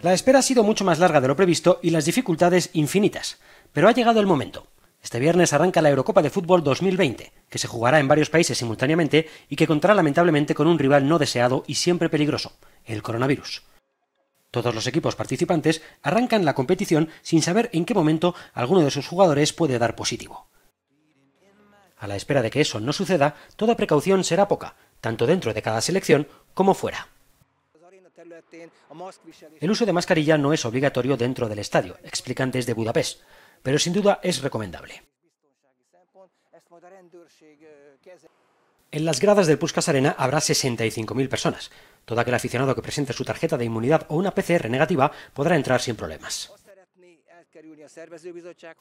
La espera ha sido mucho más larga de lo previsto y las dificultades infinitas, pero ha llegado el momento. Este viernes arranca la Eurocopa de Fútbol 2020, que se jugará en varios países simultáneamente y que contará lamentablemente con un rival no deseado y siempre peligroso, el coronavirus. Todos los equipos participantes arrancan la competición sin saber en qué momento alguno de sus jugadores puede dar positivo. A la espera de que eso no suceda, toda precaución será poca, tanto dentro de cada selección como fuera. El uso de mascarilla no es obligatorio dentro del estadio, explican desde Budapest, pero sin duda es recomendable. En las gradas del Puskas Arena habrá 65.000 personas. Todo aquel aficionado que presente su tarjeta de inmunidad o una PCR negativa podrá entrar sin problemas.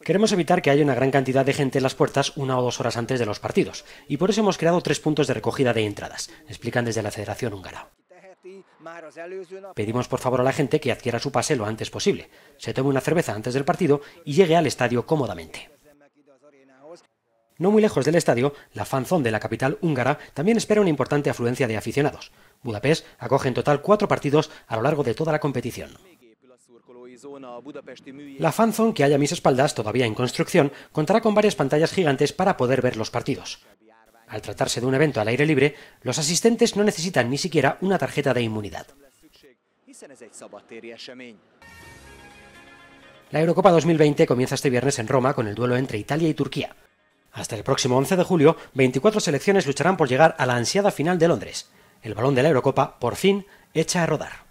Queremos evitar que haya una gran cantidad de gente en las puertas una o dos horas antes de los partidos, y por eso hemos creado tres puntos de recogida de entradas, explican desde la Federación Húngara. Pedimos por favor a la gente que adquiera su pase lo antes posible, se tome una cerveza antes del partido y llegue al estadio cómodamente. No muy lejos del estadio, la fanzón de la capital húngara también espera una importante afluencia de aficionados. Budapest acoge en total cuatro partidos a lo largo de toda la competición. La fanzón que hay a mis espaldas, todavía en construcción, contará con varias pantallas gigantes para poder ver los partidos. Al tratarse de un evento al aire libre, los asistentes no necesitan ni siquiera una tarjeta de inmunidad. La Eurocopa 2020 comienza este viernes en Roma con el duelo entre Italia y Turquía. Hasta el próximo 11 de julio, 24 selecciones lucharán por llegar a la ansiada final de Londres. El balón de la Eurocopa, por fin, echa a rodar.